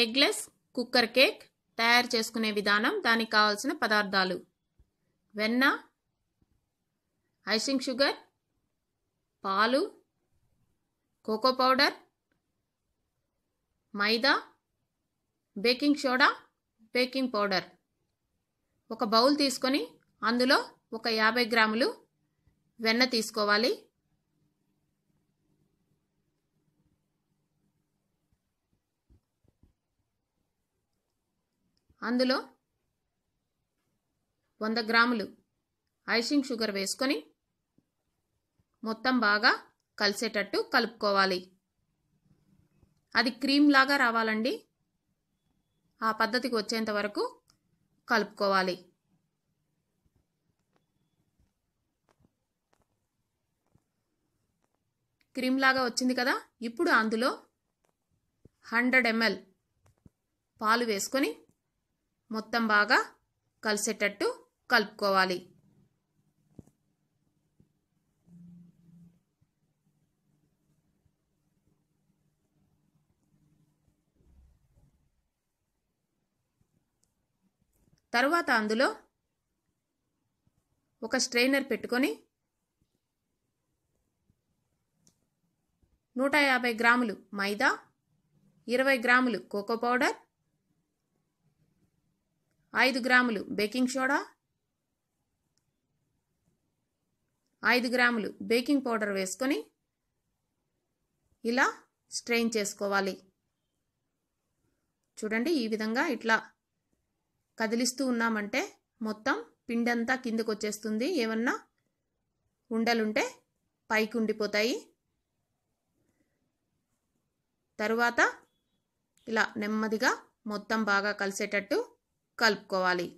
eggless cooker cake తయారు చేసుకునే విధానం దానికి కావాల్సిన పదార్థాలు వెన్న ఐసింగ్ షుగర్ పాలు కోకో పౌడర్ మైదా బేకింగ్ సోడా బేకింగ్ పౌడర్ ఒక బౌల్ తీసుకొని అందులో ఒక యాభై గ్రాములు వెన్న తీసుకోవాలి అందులో వంద గ్రాములు ఐషింగ్ షుగర్ వేసుకొని మొత్తం బాగా కలిసేటట్టు కలుపుకోవాలి అది క్రీమ్ లాగా రావాలండి ఆ పద్ధతికి వచ్చేంత వరకు కలుపుకోవాలి క్రీమ్ లాగా వచ్చింది కదా ఇప్పుడు అందులో హండ్రెడ్ ఎంఎల్ పాలు వేసుకొని మొత్తం బాగా కలిసేటట్టు కలుపుకోవాలి తరువాత అందులో ఒక స్ట్రైనర్ పెట్టుకొని నూట యాభై గ్రాములు మైదా ఇరవై గ్రాములు కోకో పౌడర్ ఐదు గ్రాములు బేకింగ్ సోడా ఐదు గ్రాములు బేకింగ్ పౌడర్ వేసుకొని ఇలా స్ట్రెయిన్ చేసుకోవాలి చూడండి ఈ విధంగా ఇట్లా కదిలిస్తూ ఉన్నామంటే మొత్తం పిండంతా కిందకు వచ్చేస్తుంది ఏమన్నా ఉండలుంటే పైకి ఉండిపోతాయి తరువాత ఇలా నెమ్మదిగా మొత్తం బాగా కలిసేటట్టు కలుపుకోవాలి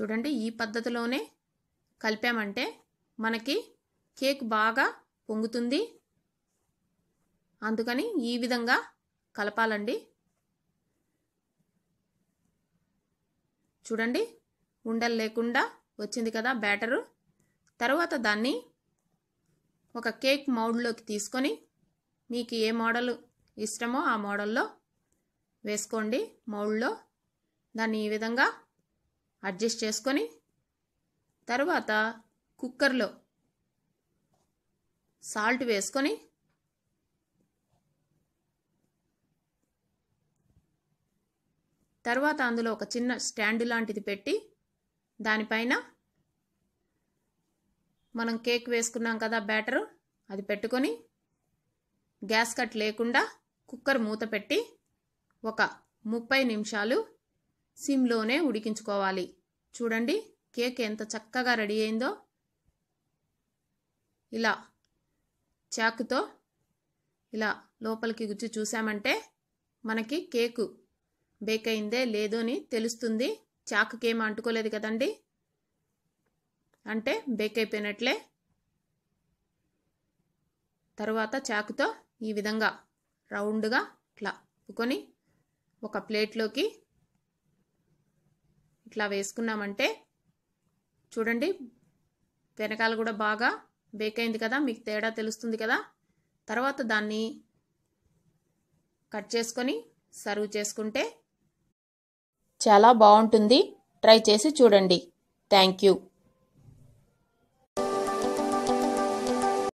చూడండి ఈ పద్ధతిలోనే కలిపామంటే మనకి కేక్ బాగా పొంగుతుంది అందుకని ఈ విధంగా కలపాలండి చూడండి ఉండలు లేకుండా వచ్చింది కదా బ్యాటరు తర్వాత దాన్ని ఒక కేక్ మౌడ్లోకి తీసుకొని మీకు ఏ మోడల్ ఇష్టమో ఆ మోడల్లో వేసుకోండి మౌడ్లో దాన్ని ఈ విధంగా అడ్జస్ట్ చేసుకొని తర్వాత కుక్కర్లో సాల్ట్ వేసుకొని తర్వాత అందులో ఒక చిన్న స్టాండ్ లాంటిది పెట్టి దానిపైన మనం కేక్ వేసుకున్నాం కదా బ్యాటరు అది పెట్టుకొని గ్యాస్ కట్ లేకుండా కుక్కర్ మూత పెట్టి ఒక ముప్పై నిమిషాలు సిమ్లోనే ఉడికించుకోవాలి చూడండి కేక్ ఎంత చక్కగా రెడీ అయిందో ఇలా చాకుతో ఇలా లోపలికి గుచ్చి చూసామంటే మనకి కేకు బేక్ అయిందే లేదో అని తెలుస్తుంది చాకుకేం అంటుకోలేదు కదండి అంటే బేక్ అయిపోయినట్లే తర్వాత చాకుతో ఈ విధంగా రౌండ్గా ఇట్లా ఉకొని ఒక ప్లేట్లోకి ఇట్లా వేసుకున్నామంటే చూడండి వెనకాల కూడా బాగా బేక్ అయింది కదా మీకు తేడా తెలుస్తుంది కదా తర్వాత దాన్ని కట్ చేసుకొని సర్వ్ చేసుకుంటే చాలా బాగుంటుంది ట్రై చేసి చూడండి థ్యాంక్ యూ